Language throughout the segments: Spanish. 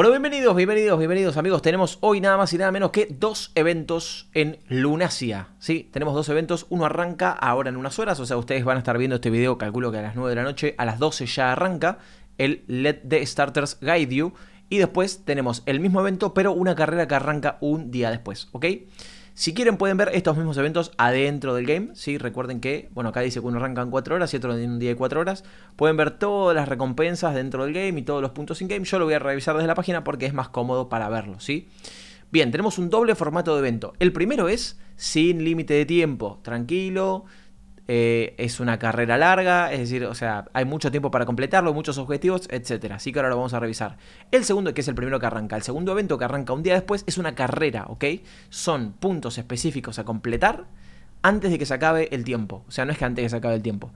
Bueno, bienvenidos, bienvenidos, bienvenidos amigos. Tenemos hoy nada más y nada menos que dos eventos en Lunacia. Sí, tenemos dos eventos. Uno arranca ahora en unas horas, o sea, ustedes van a estar viendo este video, calculo que a las 9 de la noche, a las 12 ya arranca el Let the Starters Guide You. Y después tenemos el mismo evento, pero una carrera que arranca un día después, ¿ok? Si quieren pueden ver estos mismos eventos adentro del game, ¿sí? Recuerden que, bueno, acá dice que uno arranca en 4 horas y otro en un día de 4 horas. Pueden ver todas las recompensas dentro del game y todos los puntos in-game. Yo lo voy a revisar desde la página porque es más cómodo para verlo, ¿sí? Bien, tenemos un doble formato de evento. El primero es sin límite de tiempo, tranquilo, eh, es una carrera larga, es decir, o sea, hay mucho tiempo para completarlo, muchos objetivos, etc. Así que ahora lo vamos a revisar. El segundo, que es el primero que arranca, el segundo evento que arranca un día después, es una carrera, ¿ok? Son puntos específicos a completar antes de que se acabe el tiempo. O sea, no es que antes de que se acabe el tiempo.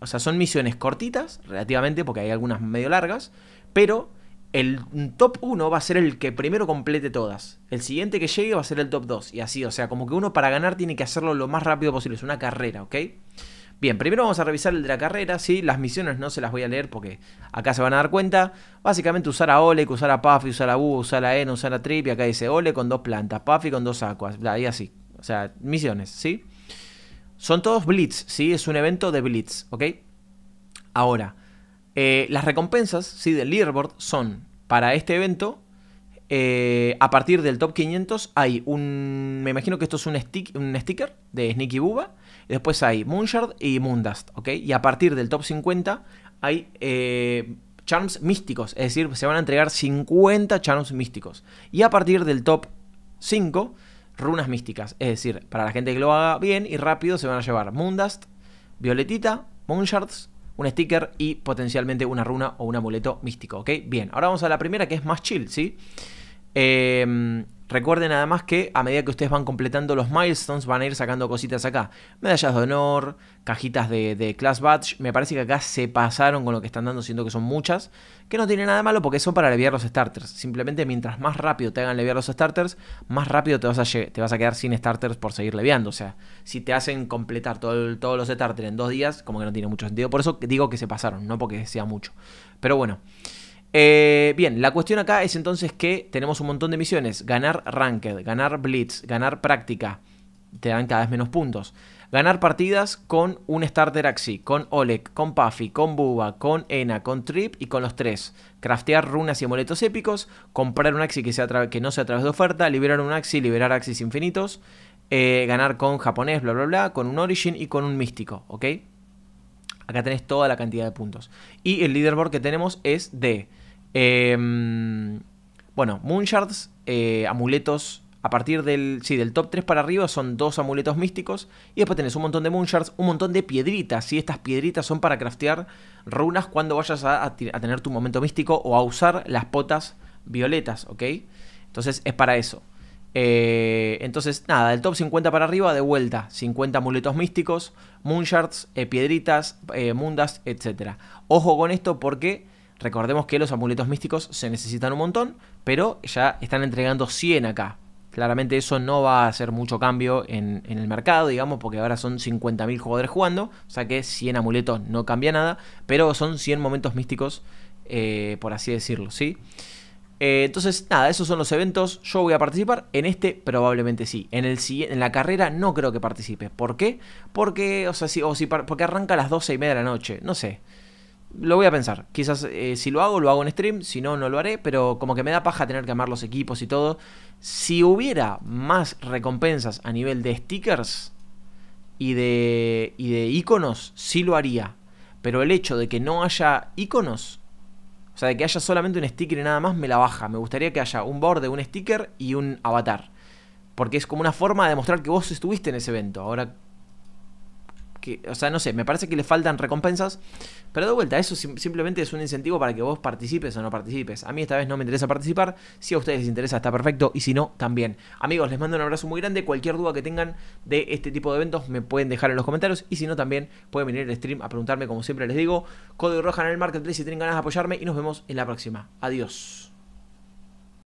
O sea, son misiones cortitas, relativamente, porque hay algunas medio largas, pero el top 1 va a ser el que primero complete todas. El siguiente que llegue va a ser el top 2. Y así, o sea, como que uno para ganar tiene que hacerlo lo más rápido posible. Es una carrera, ¿ok? Bien, primero vamos a revisar el de la carrera, ¿sí? Las misiones no se las voy a leer porque acá se van a dar cuenta. Básicamente usar a Olek, usar a Puffy, usar a U, usar a N, usar a Trip. Y acá dice Ole con dos plantas, Puffy con dos acuas, y así. O sea, misiones, ¿sí? Son todos Blitz, ¿sí? Es un evento de Blitz, ¿ok? Ahora, eh, las recompensas, sí, del leaderboard son para este evento. Eh, a partir del top 500 hay un. Me imagino que esto es un, sticker de Sneaky Buba. después hay Moonshard y Moondust, ¿ok? Y a partir del top 50 hay eh, charms místicos. Es decir, se van a entregar 50 charms místicos. Y a partir del top 5, runas místicas. Es decir, para la gente que lo haga bien y rápido, se van a llevar Moondust, Violetita, Moonshards un sticker y potencialmente una runa o un amuleto místico, ¿ok? Bien, ahora vamos a la primera que es más chill, ¿sí? Eh, Recuerden además que a medida que ustedes van completando los milestones van a ir sacando cositas acá. Medallas de honor, cajitas de, class badge. Me parece que acá se pasaron con lo que están dando, siento que son muchas. Que no tiene nada malo porque son para leviar los starters. Simplemente mientras más rápido te hagan leviar los starters, más rápido te vas a, te vas a quedar sin starters por seguir leviando. O sea, si te hacen completar todo todos los starters en dos días, como que no tiene mucho sentido. Por eso digo que se pasaron, no porque sea mucho. Pero bueno. Eh, bien, la cuestión acá es entonces que tenemos un montón de misiones. Ganar Ranked, ganar Blitz, ganar Práctica. Te dan cada vez menos puntos. Ganar partidas con un Starter Axi, con Oleg, con Puffy, con Buba, con Ena, con Trip y con los tres. Craftear runas y amuletos épicos. Comprar un Axi que, sea que no sea a través de oferta. Liberar un Axi, liberar Axis infinitos. Eh, ganar con japonés, bla, bla, bla. Con un Origin y con un místico, ¿ok? Acá tenés toda la cantidad de puntos. Y el leaderboard que tenemos es de Em, bueno, Moonshards, eh, amuletos. A partir del, sí, del top 3 para arriba son dos amuletos místicos. Y después tenés un montón de Moonshards, un montón de piedritas. Y Estas piedritas son para craftear runas cuando vayas a, tener tu momento místico o a usar las potas violetas, ¿ok? Entonces es para eso. Eh, entonces, nada, del top 50 para arriba, de vuelta, 50 amuletos místicos, moonshards, eh, piedritas, mundas, etc. Ojo con esto porque Recordemos que los amuletos místicos se necesitan un montón, pero ya están entregando 100 acá. Claramente eso no va a hacer mucho cambio en, el mercado, digamos, porque ahora son 50.000 jugadores jugando, o sea que 100 amuletos no cambia nada, pero son 100 momentos místicos, eh, por así decirlo, ¿sí? Eh, entonces, nada, esos son los eventos. Yo voy a participar. En este, probablemente sí. En, el, en la carrera no creo que participe. ¿Por qué? Porque, o sea, si, o si, porque arranca a las 12 y media de la noche. No sé lo voy a pensar. Quizás eh, si lo hago, lo hago en stream, si no, no lo haré, pero como que me da paja tener que armar los equipos y todo. Si hubiera más recompensas a nivel de stickers y de, y de iconos, sí lo haría. Pero el hecho de que no haya iconos, o sea, de que haya solamente un sticker y nada más, me la baja. Me gustaría que haya un borde, un sticker y un avatar. Porque es como una forma de demostrar que vos estuviste en ese evento. Ahora o sea, no sé, me parece que le faltan recompensas, pero de vuelta, eso simplemente es un incentivo para que vos participes o no participes. A mí esta vez no me interesa participar, si a ustedes les interesa está perfecto y si no, también. Amigos, les mando un abrazo muy grande, cualquier duda que tengan de este tipo de eventos me pueden dejar en los comentarios y si no, también pueden venir al stream a preguntarme, como siempre les digo, código roja en el marketplace si tienen ganas de apoyarme y nos vemos en la próxima. Adiós.